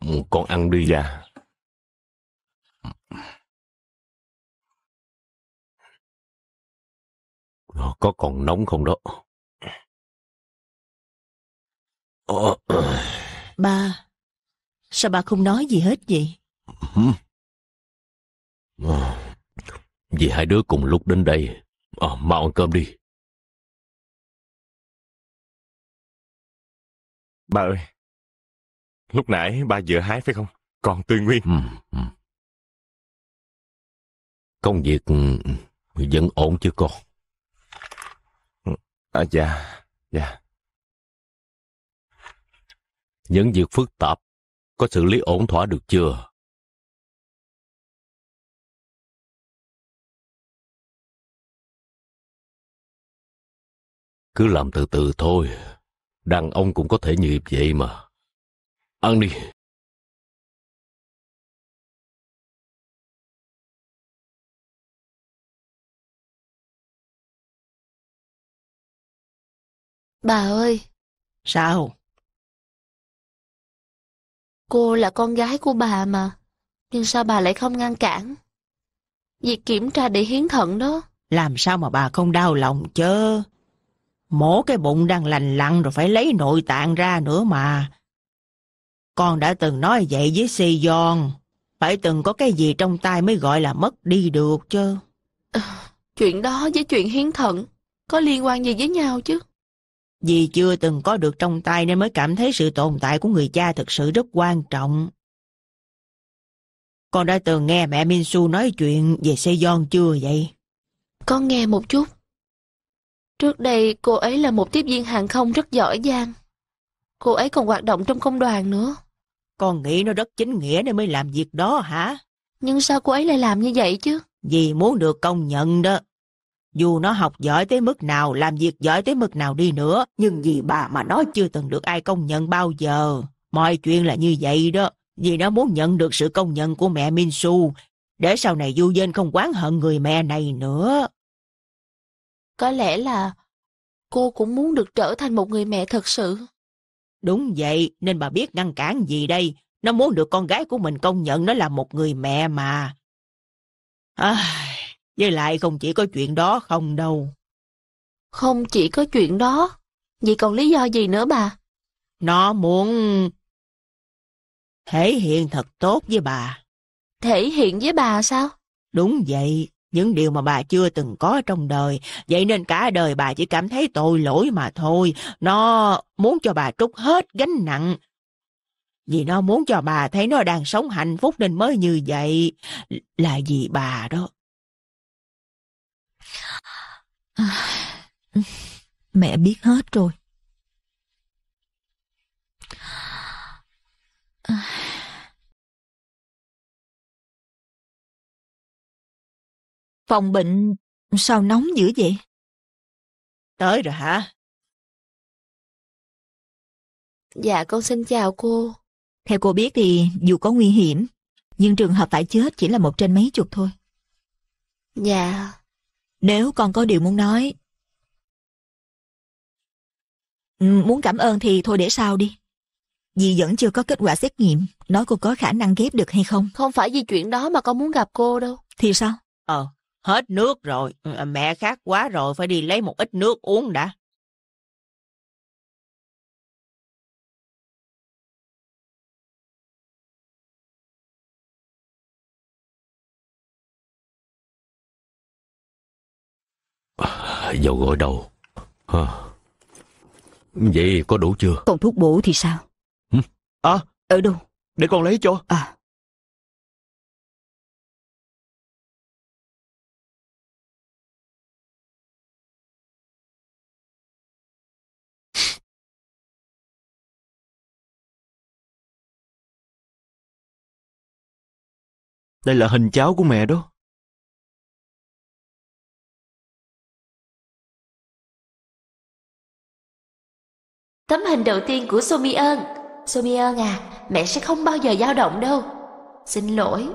Ừ, con ăn đi ra ờ, Có còn nóng không đó? Ờ. Ba, sao ba không nói gì hết vậy? Ừ. Ờ, vì hai đứa cùng lúc đến đây, à, mau ăn cơm đi. Ba ơi, Lúc nãy ba vừa hái phải không? Còn tươi nguyên. Ừ, ừ. Công việc ừ, vẫn ổn chứ con? Ừ. À, dạ, dạ. Những việc phức tạp có xử lý ổn thỏa được chưa? Cứ làm từ từ thôi. Đàn ông cũng có thể như vậy mà. Ăn đi. Bà ơi! Sao? Cô là con gái của bà mà, nhưng sao bà lại không ngăn cản? Việc kiểm tra để hiến thận đó. Làm sao mà bà không đau lòng chứ? Mổ cái bụng đang lành lặn rồi phải lấy nội tạng ra nữa mà. Con đã từng nói vậy với Si Giòn. Phải từng có cái gì trong tay mới gọi là mất đi được chứ. Ờ, chuyện đó với chuyện hiến thận có liên quan gì với nhau chứ? Vì chưa từng có được trong tay nên mới cảm thấy sự tồn tại của người cha thực sự rất quan trọng. Con đã từng nghe mẹ Minsu nói chuyện về Seyon chưa vậy? Con nghe một chút. Trước đây cô ấy là một tiếp viên hàng không rất giỏi giang. Cô ấy còn hoạt động trong công đoàn nữa. Con nghĩ nó rất chính nghĩa nên mới làm việc đó hả? Nhưng sao cô ấy lại làm như vậy chứ? Vì muốn được công nhận đó. Dù nó học giỏi tới mức nào, làm việc giỏi tới mức nào đi nữa, nhưng vì bà mà nó chưa từng được ai công nhận bao giờ. Mọi chuyện là như vậy đó, vì nó muốn nhận được sự công nhận của mẹ Min Su, để sau này Du Dên không quán hận người mẹ này nữa. Có lẽ là cô cũng muốn được trở thành một người mẹ thật sự. Đúng vậy, nên bà biết ngăn cản gì đây. Nó muốn được con gái của mình công nhận nó là một người mẹ mà. À, với lại không chỉ có chuyện đó không đâu. Không chỉ có chuyện đó. Vậy còn lý do gì nữa bà? Nó muốn... Thể hiện thật tốt với bà. Thể hiện với bà sao? Đúng vậy, những điều mà bà chưa từng có trong đời. Vậy nên cả đời bà chỉ cảm thấy tội lỗi mà thôi. Nó muốn cho bà trút hết gánh nặng. Vì nó muốn cho bà thấy nó đang sống hạnh phúc nên mới như vậy. Là vì bà đó. Mẹ biết hết rồi. Phòng bệnh sao nóng dữ vậy? Tới rồi hả? Dạ con xin chào cô. Theo cô biết thì dù có nguy hiểm, nhưng trường hợp phải chết chỉ là một trên mấy chục thôi. Dạ. Nếu con có điều muốn nói... Ừ, muốn cảm ơn thì thôi để sau đi. Dì vẫn chưa có kết quả xét nghiệm, nói cô có khả năng ghép được hay không. Không phải vì chuyện đó mà con muốn gặp cô đâu. Thì sao? Ờ, Hết nước rồi, ừ, à, mẹ khát quá rồi, phải đi lấy một ít nước uống đã. À, dầu gội đầu. Vậy có đủ chưa? Còn thuốc bổ thì sao? À, ở đâu? Để con lấy cho. À. Đây là hình cháu của mẹ đó. Tấm hình đầu tiên của Somi ơn. Somi ơn à, mẹ sẽ không bao giờ dao động đâu. Xin lỗi.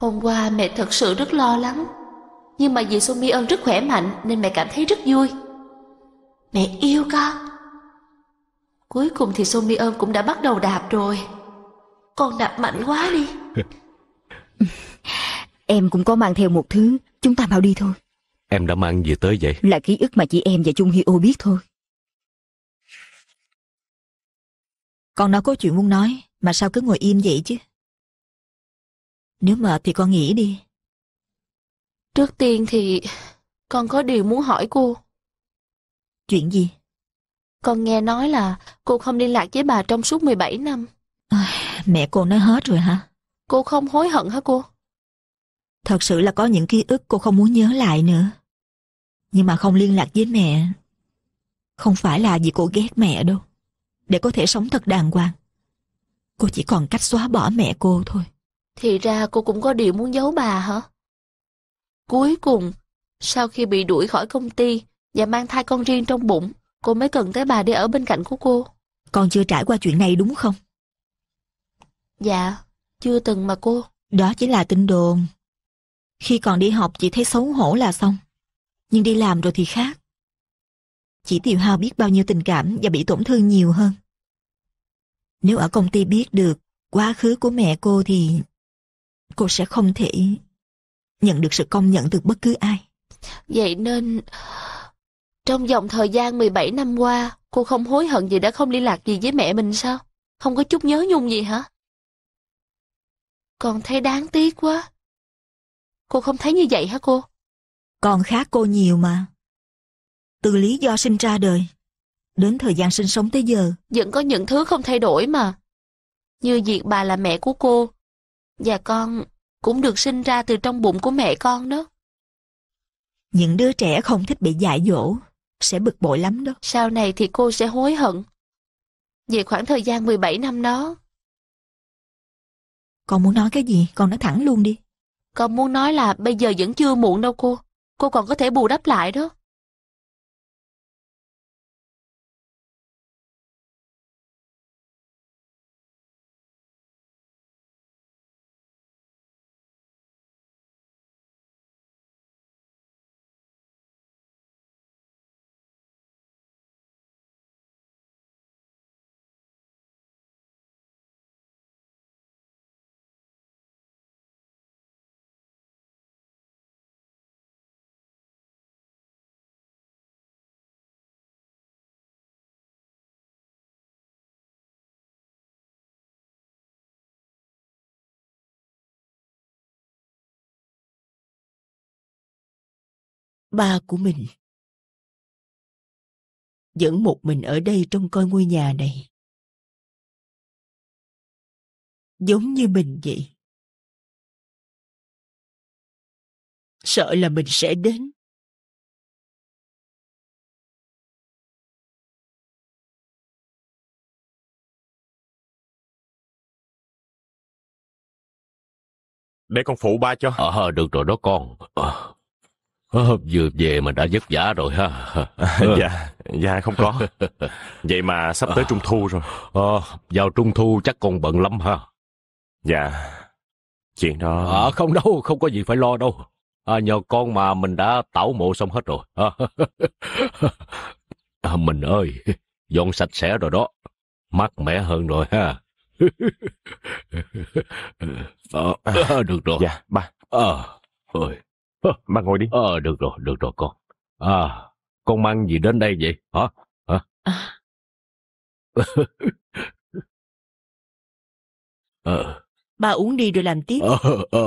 Hôm qua mẹ thật sự rất lo lắng. Nhưng mà vì Somi ơn rất khỏe mạnh nên mẹ cảm thấy rất vui. Mẹ yêu con. Cuối cùng thì Somi ơn cũng đã bắt đầu đạp rồi. Con đạp mạnh quá đi Em cũng có mang theo một thứ Chúng ta mau đi thôi Em đã mang gì tới vậy? Là ký ức mà chị em và Chung Hi ô biết thôi Con nó có chuyện muốn nói Mà sao cứ ngồi im vậy chứ Nếu mệt thì con nghỉ đi Trước tiên thì Con có điều muốn hỏi cô Chuyện gì? Con nghe nói là cô không liên lạc với bà trong suốt 17 năm. Mẹ cô nói hết rồi hả? Cô không hối hận hả cô? Thật sự là có những ký ức cô không muốn nhớ lại nữa. Nhưng mà không liên lạc với mẹ. Không phải là vì cô ghét mẹ đâu. Để có thể sống thật đàng hoàng. Cô chỉ còn cách xóa bỏ mẹ cô thôi. Thì ra cô cũng có điều muốn giấu bà hả? Cuối cùng, sau khi bị đuổi khỏi công ty và mang thai con riêng trong bụng, cô mới cần tới bà để ở bên cạnh của cô. Con chưa trải qua chuyện này đúng không? Dạ, chưa từng mà cô. Đó chỉ là tin đồn. Khi còn đi học chỉ thấy xấu hổ là xong. Nhưng đi làm rồi thì khác. Chỉ tiêu hao biết bao nhiêu tình cảm và bị tổn thương nhiều hơn. Nếu ở công ty biết được quá khứ của mẹ cô thì cô sẽ không thể nhận được sự công nhận từ bất cứ ai. Vậy nên trong vòng thời gian 17 năm qua cô không hối hận gì đã không liên lạc gì với mẹ mình sao? Không có chút nhớ nhung gì hả? Con thấy đáng tiếc quá. Cô không thấy như vậy hả cô? Con khác cô nhiều mà. Từ lý do sinh ra đời, đến thời gian sinh sống tới giờ. Vẫn có những thứ không thay đổi mà. Như việc bà là mẹ của cô, và con cũng được sinh ra từ trong bụng của mẹ con đó. Những đứa trẻ không thích bị dạy dỗ, sẽ bực bội lắm đó. Sau này thì cô sẽ hối hận. Về khoảng thời gian 17 năm đó, con muốn nói cái gì, con nói thẳng luôn đi. Con muốn nói là bây giờ vẫn chưa muộn đâu cô. Cô còn có thể bù đắp lại đó. ba của mình. Vẫn một mình ở đây trong coi ngôi nhà này. Giống như mình vậy. Sợ là mình sẽ đến. Để con phụ ba cho. Ờ, ờ được rồi đó con. Ờ. Hôm ờ, vừa về mà đã vất vả rồi ha. dạ, dạ không có. Vậy mà sắp tới trung thu rồi. Ờ, vào trung thu chắc còn bận lắm ha. Dạ, chuyện đó... À, không đâu, không có gì phải lo đâu. À, nhờ con mà mình đã tảo mộ xong hết rồi. À, à mình ơi, dọn sạch sẽ rồi đó. Mát mẻ hơn rồi ha. Ờ, à, được rồi. Dạ, ba. Ờ, à, Hơ, mang ngồi đi. Ờ, được rồi, được rồi con. À, con mang gì đến đây vậy? Hả? Hả? À. ờ. Ba uống đi rồi làm tiếp. Ờ, ờ,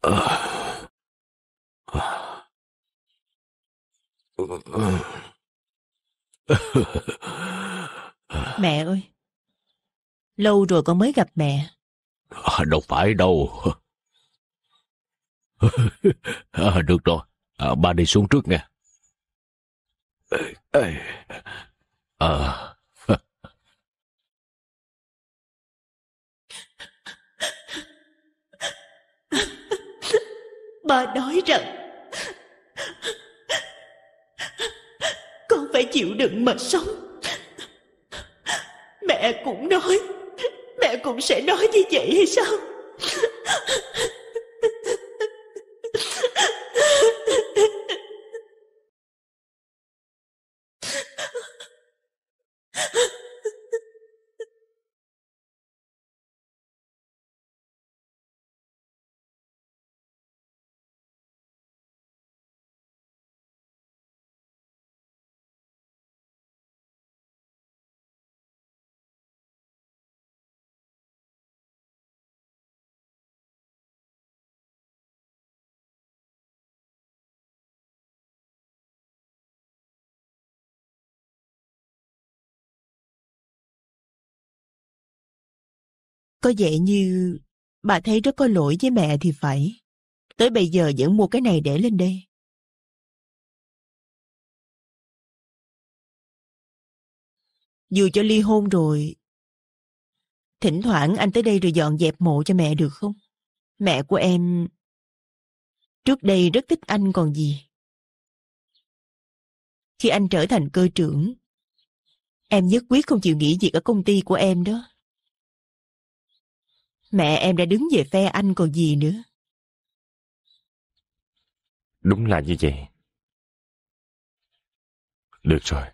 ờ. à. Mẹ ơi, Lâu rồi con mới gặp mẹ. À, đâu phải đâu. à, được rồi, à, ba đi xuống trước nha. À, Ba nói rằng Con phải chịu đựng mà sống Mẹ cũng nói mẹ cũng sẽ nói như vậy hay sao Có vẻ như bà thấy rất có lỗi với mẹ thì phải. Tới bây giờ vẫn mua cái này để lên đây. Dù cho ly hôn rồi, thỉnh thoảng anh tới đây rồi dọn dẹp mộ cho mẹ được không? Mẹ của em trước đây rất thích anh còn gì. Khi anh trở thành cơ trưởng, em nhất quyết không chịu nghỉ việc ở công ty của em đó. Mẹ em đã đứng về phe anh còn gì nữa. Đúng là như vậy. Được rồi.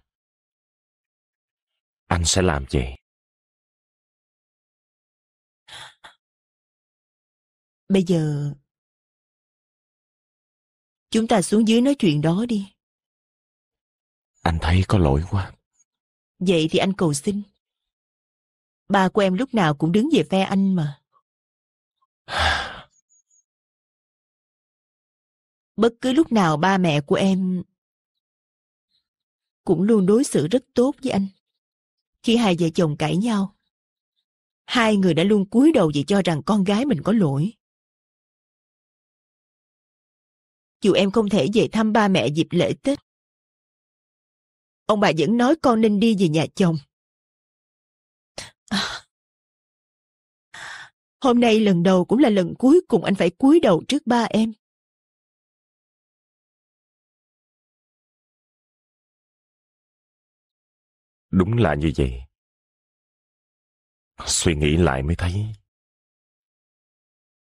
Anh sẽ làm vậy. Bây giờ... Chúng ta xuống dưới nói chuyện đó đi. Anh thấy có lỗi quá. Vậy thì anh cầu xin. Ba của em lúc nào cũng đứng về phe anh mà. Bất cứ lúc nào ba mẹ của em cũng luôn đối xử rất tốt với anh. Khi hai vợ chồng cãi nhau, hai người đã luôn cúi đầu vì cho rằng con gái mình có lỗi. Dù em không thể về thăm ba mẹ dịp lễ Tết, ông bà vẫn nói con nên đi về nhà chồng. hôm nay lần đầu cũng là lần cuối cùng anh phải cúi đầu trước ba em đúng là như vậy suy nghĩ lại mới thấy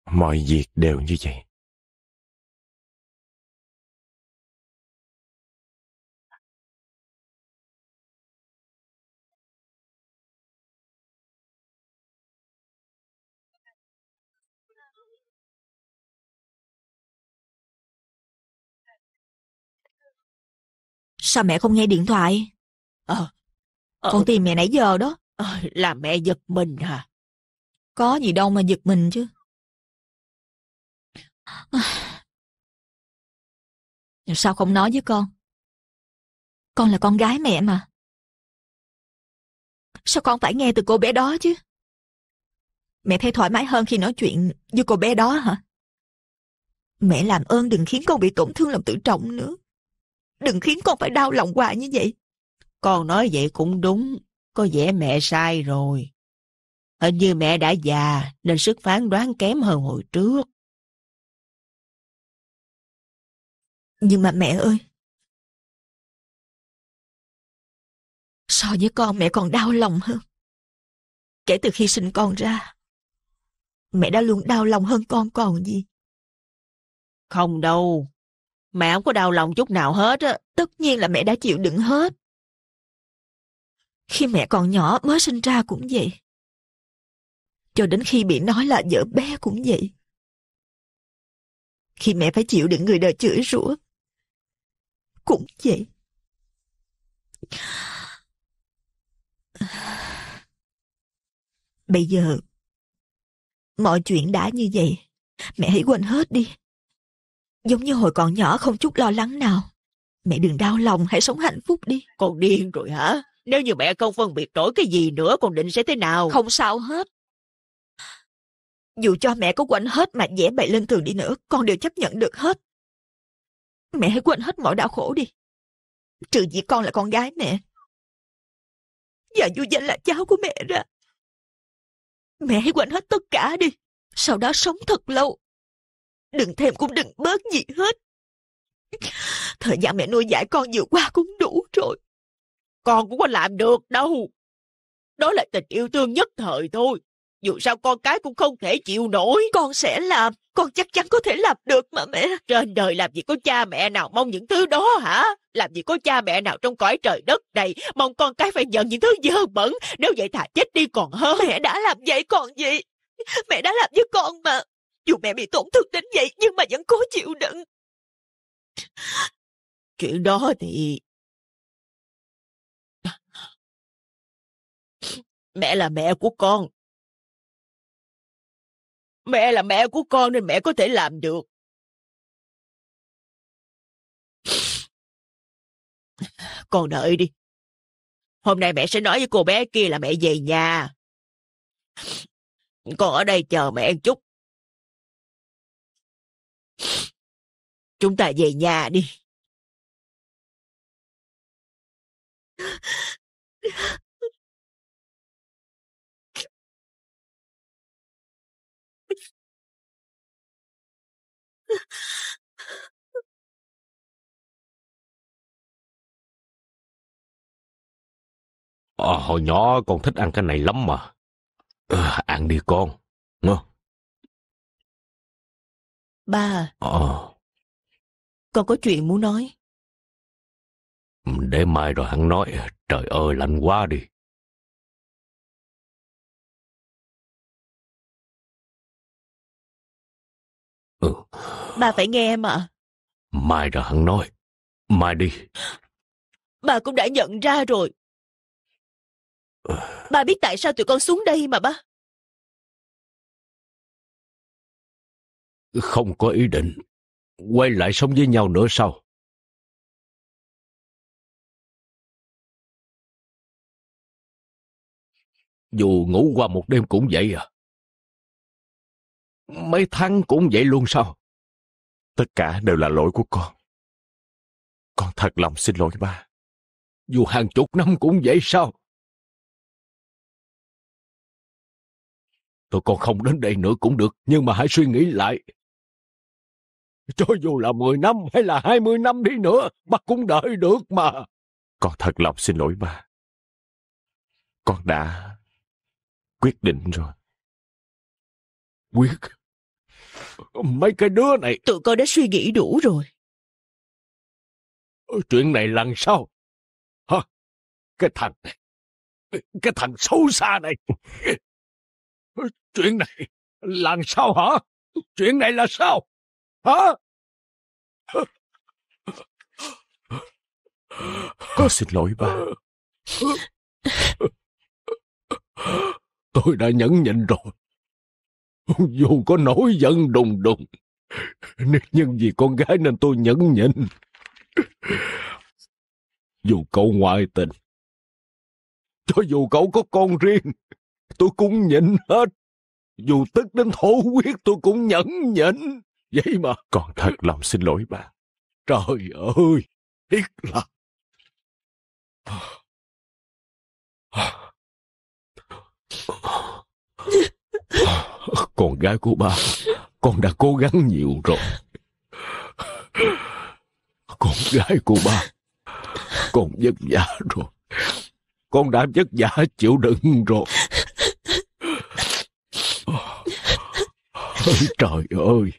mọi việc đều như vậy Sao mẹ không nghe điện thoại? Ờ, ờ. Con tìm mẹ nãy giờ đó. Ờ, là mẹ giật mình hả? Có gì đâu mà giật mình chứ. Ờ. Sao không nói với con? Con là con gái mẹ mà. Sao con phải nghe từ cô bé đó chứ? Mẹ thấy thoải mái hơn khi nói chuyện với cô bé đó hả? Mẹ làm ơn đừng khiến con bị tổn thương lòng tự trọng nữa đừng khiến con phải đau lòng hoài như vậy. Con nói vậy cũng đúng, có vẻ mẹ sai rồi. Hình như mẹ đã già nên sức phán đoán kém hơn hồi trước. Nhưng mà mẹ ơi! So với con mẹ còn đau lòng hơn. Kể từ khi sinh con ra, mẹ đã luôn đau lòng hơn con còn gì. Không đâu, Mẹ không có đau lòng chút nào hết á, tất nhiên là mẹ đã chịu đựng hết. Khi mẹ còn nhỏ mới sinh ra cũng vậy. Cho đến khi bị nói là vợ bé cũng vậy. Khi mẹ phải chịu đựng người đời chửi rủa cũng vậy. Bây giờ, mọi chuyện đã như vậy, mẹ hãy quên hết đi giống như hồi còn nhỏ không chút lo lắng nào. Mẹ đừng đau lòng, hãy sống hạnh phúc đi. Con điên rồi hả? Nếu như mẹ không phân biệt nổi cái gì nữa, con định sẽ thế nào? Không sao hết. Dù cho mẹ có quên hết mà vẽ bậy lên tường đi nữa, con đều chấp nhận được hết. Mẹ hãy quên hết mọi đau khổ đi. Trừ chỉ con là con gái mẹ. Và Du Danh là cháu của mẹ ra. Mẹ hãy quên hết tất cả đi. Sau đó sống thật lâu, đừng thêm cũng đừng bớt gì hết. Thời gian mẹ nuôi dạy con vừa qua cũng đủ rồi. Con cũng có làm được đâu. Đó là tình yêu thương nhất thời thôi. Dù sao con cái cũng không thể chịu nổi. Con sẽ làm, con chắc chắn có thể làm được mà mẹ. Trên đời làm gì có cha mẹ nào mong những thứ đó hả? Làm gì có cha mẹ nào trong cõi trời đất này mong con cái phải nhận những thứ dơ bẩn. Nếu vậy thà chết đi còn hơn. Mẹ đã làm vậy còn gì? Mẹ đã làm với con mà. Dù mẹ bị tổn thương đến vậy nhưng mà vẫn cố chịu đựng. Chuyện đó thì... Mẹ là mẹ của con. Mẹ là mẹ của con nên mẹ có thể làm được. Con đợi đi. Hôm nay mẹ sẽ nói với cô bé kia là mẹ về nhà. Con ở đây chờ mẹ một chút. Chúng ta về nhà đi. à hồi nhỏ con thích ăn cái này lắm mà. Ờ, ăn đi con. Ngon. Ba. Ờ con có chuyện muốn nói. Để mai rồi hắn nói, trời ơi lạnh quá đi. Ừ. Bà phải nghe em ạ Mai rồi hắn nói, mai đi. Bà cũng đã nhận ra rồi. Bà biết tại sao tụi con xuống đây mà ba. Không có ý định quay lại sống với nhau nữa sao? Dù ngủ qua một đêm cũng vậy à? Mấy tháng cũng vậy luôn sao? Tất cả đều là lỗi của con. Con thật lòng xin lỗi ba. Dù hàng chục năm cũng vậy sao? Tụi con không đến đây nữa cũng được, nhưng mà hãy suy nghĩ lại. Cho dù là 10 năm hay là 20 năm đi nữa, ba cũng đợi được mà. Con thật lòng xin lỗi ba. Con đã quyết định rồi. Quyết? Mấy cái đứa này... Tụi con đã suy nghĩ đủ rồi. Ờ, chuyện này lần sau. Hả? Cái thằng này. Cái thằng xấu xa này. Ờ, chuyện này lần sau hả? Chuyện này là sao? Hả? Con xin lỗi ba. Tôi đã nhẫn nhịn rồi. Dù có nổi giận đùng đùng, nhưng vì con gái nên tôi nhẫn nhịn. Dù cậu ngoại tình, cho dù cậu có con riêng, tôi cũng nhịn hết. Dù tức đến thổ huyết tôi cũng nhẫn nhịn vậy mà còn thật lòng xin lỗi bà trời ơi tiếc là con gái của ba con đã cố gắng nhiều rồi con gái của ba con vất vả rồi con đã vất vả chịu đựng rồi Ôi trời ơi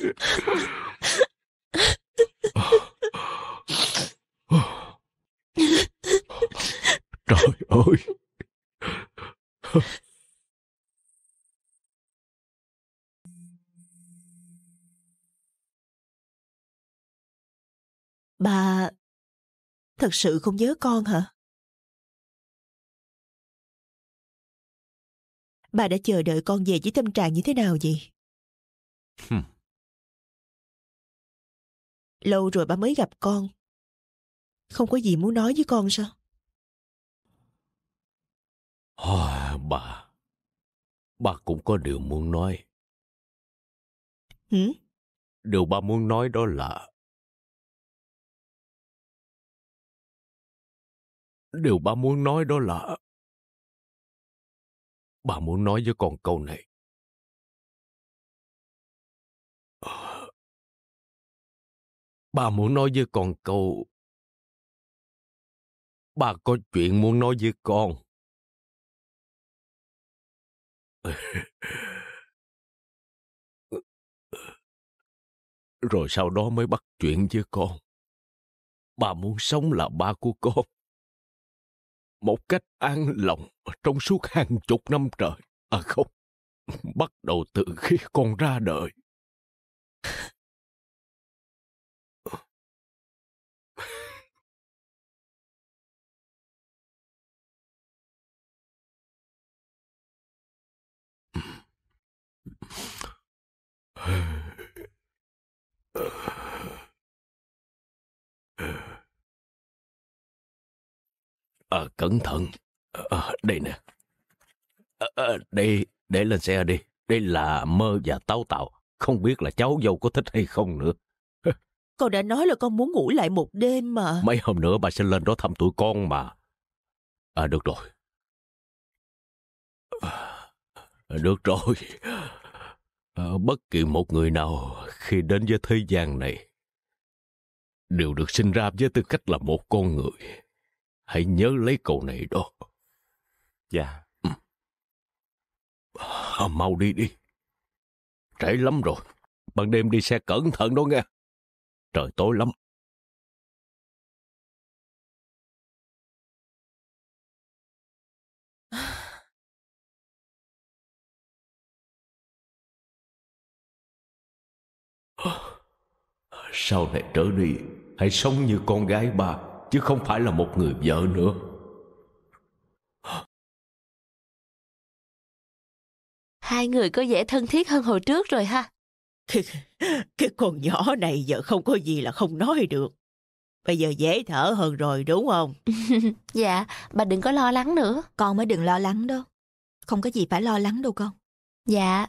Trời ơi Bà thật sự không nhớ con hả? Bà đã chờ đợi con về với tâm trạng như thế nào vậy? Lâu rồi ba mới gặp con. Không có gì muốn nói với con sao? À, bà, bà cũng có điều muốn nói. Hử? Điều bà muốn nói đó là... Điều bà muốn nói đó là... Bà muốn nói với con câu này. Bà muốn nói với con câu, Bà có chuyện muốn nói với con. Rồi sau đó mới bắt chuyện với con. Bà muốn sống là ba của con. Một cách an lòng trong suốt hàng chục năm trời. À không, bắt đầu từ khi con ra đời. À, cẩn thận. À, đây nè. À, ờ, đây, để lên xe đi. Đây là mơ và táo tạo. Không biết là cháu dâu có thích hay không nữa. Con đã nói là con muốn ngủ lại một đêm mà. Mấy hôm nữa bà sẽ lên đó thăm tụi con mà. À, được rồi. À, được rồi ở ờ, bất kỳ một người nào khi đến với thế gian này đều được sinh ra với tư cách là một con người hãy nhớ lấy câu này đó dạ à, mau đi đi trễ lắm rồi ban đêm đi xe cẩn thận đó nghe trời tối lắm Sau này trở đi Hãy sống như con gái bà Chứ không phải là một người vợ nữa Hai người có vẻ thân thiết hơn hồi trước rồi ha Cái, cái con nhỏ này giờ không có gì là không nói được Bây giờ dễ thở hơn rồi đúng không Dạ bà đừng có lo lắng nữa Con mới đừng lo lắng đâu Không có gì phải lo lắng đâu con Dạ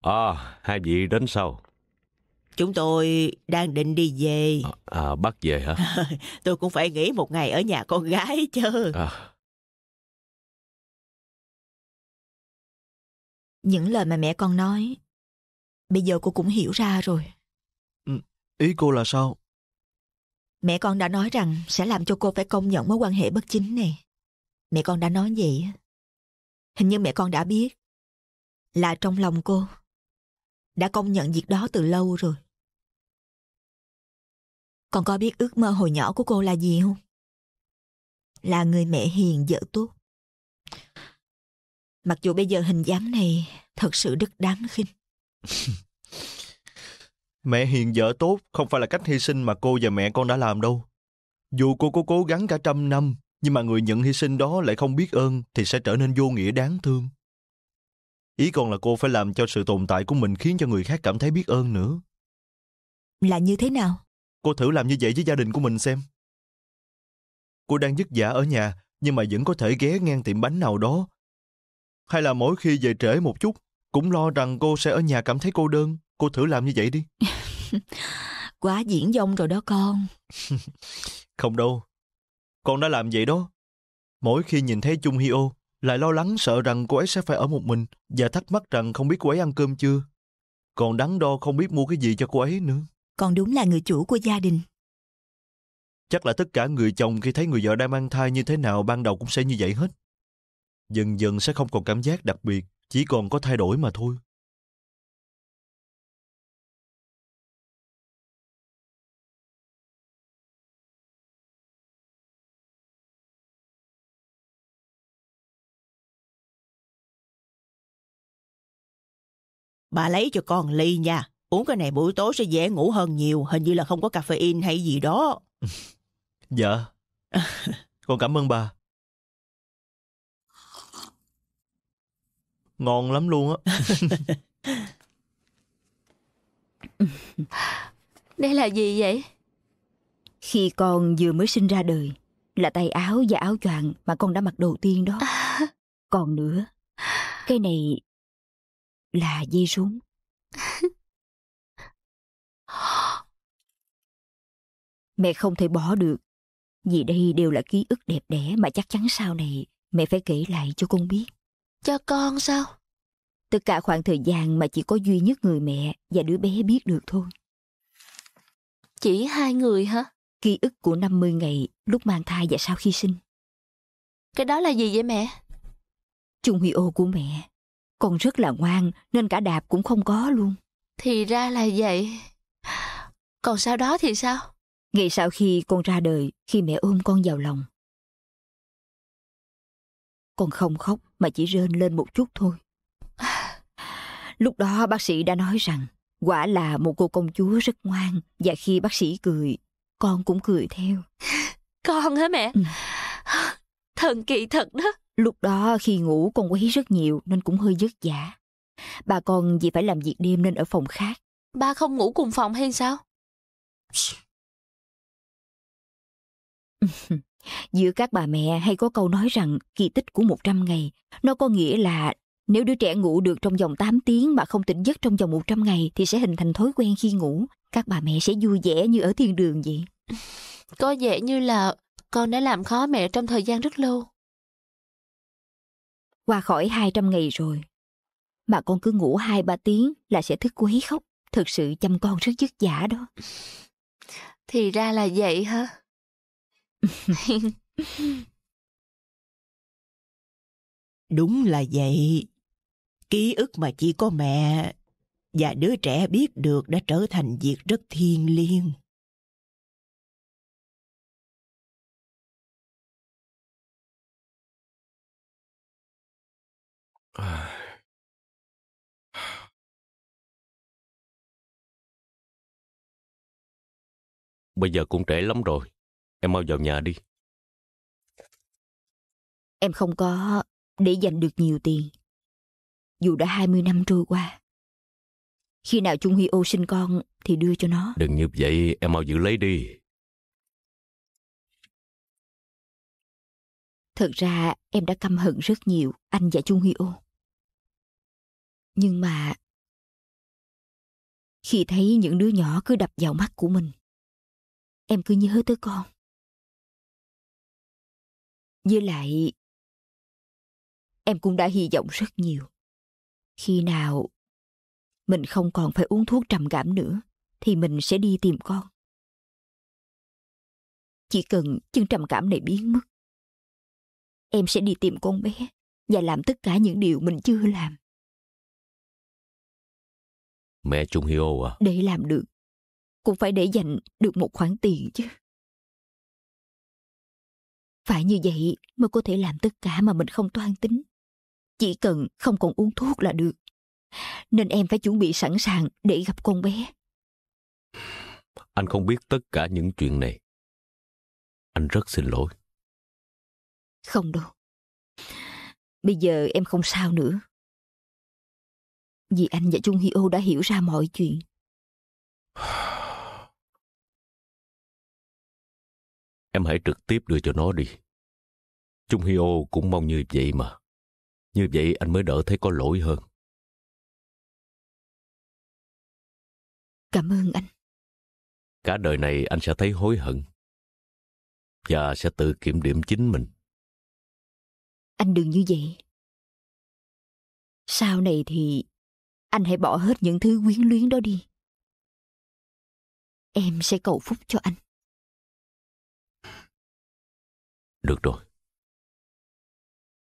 À, hai vị đến sau. Chúng tôi đang định đi về. À, à bắt về hả? tôi cũng phải nghỉ một ngày ở nhà con gái chứ. À. Những lời mà mẹ con nói, bây giờ cô cũng hiểu ra rồi. Ừ, ý cô là sao? Mẹ con đã nói rằng sẽ làm cho cô phải công nhận mối quan hệ bất chính này. Mẹ con đã nói vậy. Hình như mẹ con đã biết là trong lòng cô đã công nhận việc đó từ lâu rồi. Còn có biết ước mơ hồi nhỏ của cô là gì không? Là người mẹ hiền vợ tốt. Mặc dù bây giờ hình dáng này thật sự rất đáng khinh. mẹ hiền vợ tốt không phải là cách hy sinh mà cô và mẹ con đã làm đâu. Dù cô có cố gắng cả trăm năm, nhưng mà người nhận hy sinh đó lại không biết ơn thì sẽ trở nên vô nghĩa đáng thương. Ý còn là cô phải làm cho sự tồn tại của mình khiến cho người khác cảm thấy biết ơn nữa. Là như thế nào? Cô thử làm như vậy với gia đình của mình xem. Cô đang dứt giả ở nhà, nhưng mà vẫn có thể ghé ngang tiệm bánh nào đó. Hay là mỗi khi về trễ một chút, cũng lo rằng cô sẽ ở nhà cảm thấy cô đơn. Cô thử làm như vậy đi. Quá diễn dông rồi đó con. Không đâu. Con đã làm vậy đó. Mỗi khi nhìn thấy Chung Hi-ô, lại lo lắng sợ rằng cô ấy sẽ phải ở một mình và thắc mắc rằng không biết cô ấy ăn cơm chưa. Còn đắn đo không biết mua cái gì cho cô ấy nữa. Còn đúng là người chủ của gia đình. Chắc là tất cả người chồng khi thấy người vợ đang mang thai như thế nào ban đầu cũng sẽ như vậy hết. Dần dần sẽ không còn cảm giác đặc biệt, chỉ còn có thay đổi mà thôi. Bà lấy cho con ly nha. Uống cái này buổi tối sẽ dễ ngủ hơn nhiều. Hình như là không có caffeine hay gì đó. dạ. Con cảm ơn bà. Ngon lắm luôn á. Đây là gì vậy? Khi con vừa mới sinh ra đời, là tay áo và áo choàng mà con đã mặc đầu tiên đó. À. Còn nữa, cái này là dây rốn. mẹ không thể bỏ được, vì đây đều là ký ức đẹp đẽ mà chắc chắn sau này mẹ phải kể lại cho con biết. Cho con sao? Tất cả khoảng thời gian mà chỉ có duy nhất người mẹ và đứa bé biết được thôi. Chỉ hai người hả? Ký ức của 50 ngày lúc mang thai và sau khi sinh. Cái đó là gì vậy mẹ? Trung huy ô của mẹ con rất là ngoan nên cả đạp cũng không có luôn. Thì ra là vậy. Còn sau đó thì sao? Ngày sau khi con ra đời, khi mẹ ôm con vào lòng. Con không khóc mà chỉ rên lên một chút thôi. Lúc đó bác sĩ đã nói rằng quả là một cô công chúa rất ngoan và khi bác sĩ cười, con cũng cười theo. Con hả mẹ? Ừ. Thần kỳ thật đó. Lúc đó khi ngủ con quấy rất nhiều nên cũng hơi vất vả. Bà con vì phải làm việc đêm nên ở phòng khác. Ba không ngủ cùng phòng hay sao? Giữa các bà mẹ hay có câu nói rằng kỳ tích của 100 ngày, nó có nghĩa là nếu đứa trẻ ngủ được trong vòng 8 tiếng mà không tỉnh giấc trong vòng 100 ngày thì sẽ hình thành thói quen khi ngủ. Các bà mẹ sẽ vui vẻ như ở thiên đường vậy. Có vẻ như là con đã làm khó mẹ trong thời gian rất lâu. Qua khỏi 200 ngày rồi. Mà con cứ ngủ 2-3 tiếng là sẽ thức quấy khóc. thực sự chăm con rất dứt giả đó. Thì ra là vậy hả? Đúng là vậy. Ký ức mà chỉ có mẹ và đứa trẻ biết được đã trở thành việc rất thiêng liêng. Bây giờ cũng trễ lắm rồi. Em mau vào nhà đi. Em không có để dành được nhiều tiền. Dù đã 20 năm trôi qua. Khi nào Trung Huy ô sinh con thì đưa cho nó. Đừng như vậy, em mau giữ lấy đi. Thật ra em đã căm hận rất nhiều anh và Chung Huy Ô. Nhưng mà... Khi thấy những đứa nhỏ cứ đập vào mắt của mình, em cứ nhớ tới con. Với lại, em cũng đã hy vọng rất nhiều. Khi nào mình không còn phải uống thuốc trầm cảm nữa, thì mình sẽ đi tìm con. Chỉ cần chân trầm cảm này biến mất, em sẽ đi tìm con bé và làm tất cả những điều mình chưa làm. Mẹ Trung Hyo à? Để làm được, cũng phải để dành được một khoản tiền chứ. Phải như vậy mới có thể làm tất cả mà mình không toan tính. Chỉ cần không còn uống thuốc là được. Nên em phải chuẩn bị sẵn sàng để gặp con bé. Anh không biết tất cả những chuyện này. Anh rất xin lỗi. Không đâu. Bây giờ em không sao nữa. Vì anh và Trung Hi đã hiểu ra mọi chuyện. Em hãy trực tiếp đưa cho nó đi. Trung Hi cũng mong như vậy mà. Như vậy anh mới đỡ thấy có lỗi hơn. Cảm ơn anh. Cả đời này anh sẽ thấy hối hận và sẽ tự kiểm điểm chính mình. Anh đừng như vậy. Sau này thì anh hãy bỏ hết những thứ quyến luyến đó đi. Em sẽ cầu phúc cho anh. Được rồi.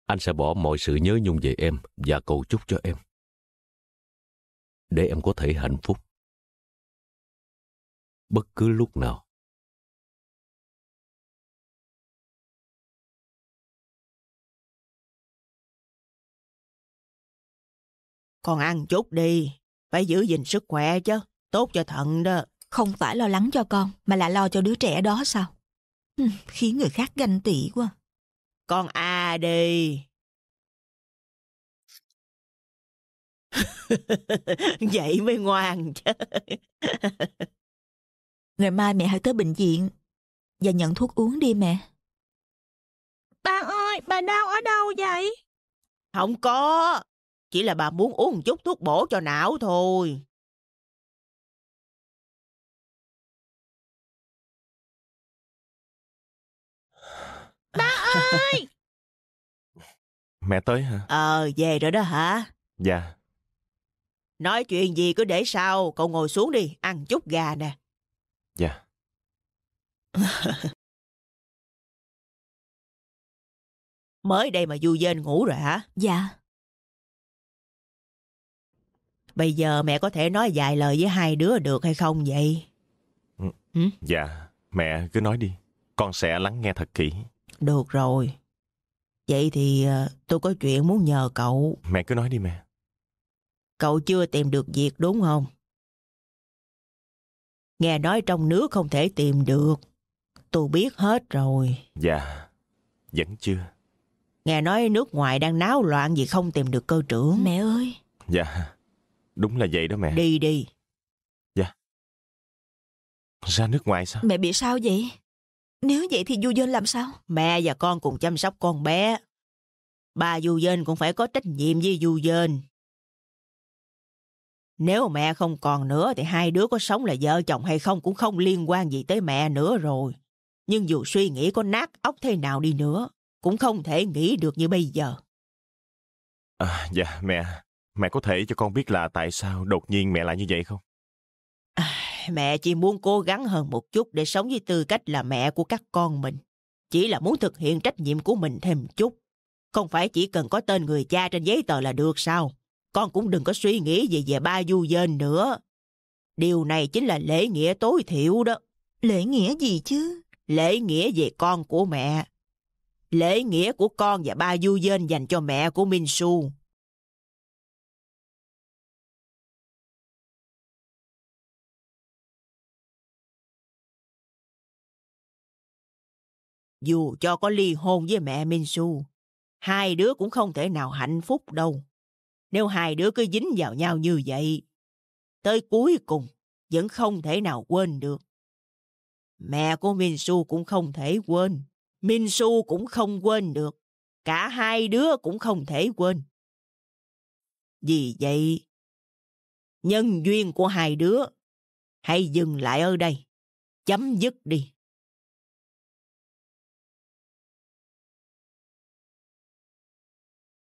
Anh sẽ bỏ mọi sự nhớ nhung về em và cầu chúc cho em. Để em có thể hạnh phúc. Bất cứ lúc nào. Con ăn chút đi, phải giữ gìn sức khỏe chứ, tốt cho thận đó. Không phải lo lắng cho con, mà là lo cho đứa trẻ đó sao? Khiến người khác ganh tị quá. Con a à đi. Vậy mới ngoan chứ. Ngày mai mẹ hãy tới bệnh viện và nhận thuốc uống đi mẹ. Bà ơi, bà đau ở đâu vậy? Không có, chỉ là bà muốn uống một chút thuốc bổ cho não thôi. Ba ơi! Mẹ tới hả? Ờ, về rồi đó hả? Dạ. Nói chuyện gì cứ để sau, cậu ngồi xuống đi, ăn chút gà nè. Dạ. Mới đây mà Du Dên ngủ rồi hả? Dạ. Bây giờ mẹ có thể nói vài lời với hai đứa được hay không vậy? Ừ. ừ? Dạ, mẹ cứ nói đi. Con sẽ lắng nghe thật kỹ. Được rồi. Vậy thì ờ, tôi có chuyện muốn nhờ cậu. Mẹ cứ nói đi mẹ. Cậu chưa tìm được việc đúng không? Nghe nói trong nước không thể tìm được. Tôi biết hết rồi. Dạ, vẫn chưa. Nghe nói nước ngoài đang náo loạn vì không tìm được cơ trưởng. Mẹ ơi. Dạ. Đúng là vậy đó mẹ. Đi đi. Dạ. Ra nước ngoài sao? Mẹ bị sao vậy? Nếu vậy thì Du Dên làm sao? Mẹ và con cùng chăm sóc con bé. Ba Du Dên cũng phải có trách nhiệm với Du Dên. Nếu mẹ không còn nữa thì hai đứa có sống là vợ chồng hay không cũng không liên quan gì tới mẹ nữa rồi. Nhưng dù suy nghĩ có nát óc thế nào đi nữa, cũng không thể nghĩ được như bây giờ. À, dạ, mẹ. Mẹ có thể cho con biết là tại sao đột nhiên mẹ lại như vậy không? À, mẹ chỉ muốn cố gắng hơn một chút để sống với tư cách là mẹ của các con mình. Chỉ là muốn thực hiện trách nhiệm của mình thêm chút. Không phải chỉ cần có tên người cha trên giấy tờ là được sao? Con cũng đừng có suy nghĩ gì về ba du dên nữa. Điều này chính là lễ nghĩa tối thiểu đó. Lễ nghĩa gì chứ? Lễ nghĩa về con của mẹ. Lễ nghĩa của con và ba du dên dành cho mẹ của Minh Su Dù cho có ly hôn với mẹ Minsu, hai đứa cũng không thể nào hạnh phúc đâu. Nếu hai đứa cứ dính vào nhau như vậy, tới cuối cùng vẫn không thể nào quên được. Mẹ của Minsu cũng không thể quên, Minsu cũng không quên được, cả hai đứa cũng không thể quên. Vì vậy, nhân duyên của hai đứa hãy dừng lại ở đây, chấm dứt đi.